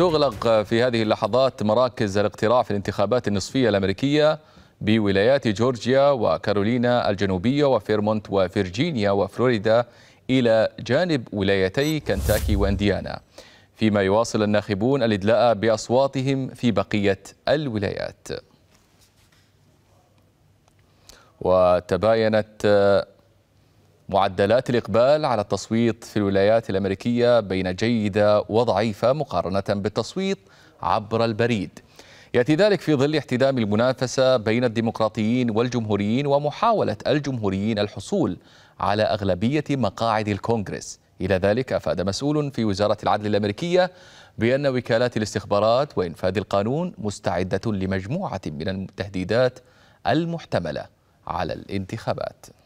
تغلق في هذه اللحظات مراكز الاقتراع في الانتخابات النصفية الأمريكية بولايات جورجيا وكارولينا الجنوبية وفيرمونت وفيرجينيا وفلوريدا إلى جانب ولايتي كنتاكي وإنديانا فيما يواصل الناخبون الإدلاء بأصواتهم في بقية الولايات وتباينت معدلات الإقبال على التصويت في الولايات الأمريكية بين جيدة وضعيفة مقارنة بالتصويت عبر البريد يأتي ذلك في ظل احتدام المنافسة بين الديمقراطيين والجمهوريين ومحاولة الجمهوريين الحصول على أغلبية مقاعد الكونغرس إلى ذلك أفاد مسؤول في وزارة العدل الأمريكية بأن وكالات الاستخبارات وإنفاذ القانون مستعدة لمجموعة من التهديدات المحتملة على الانتخابات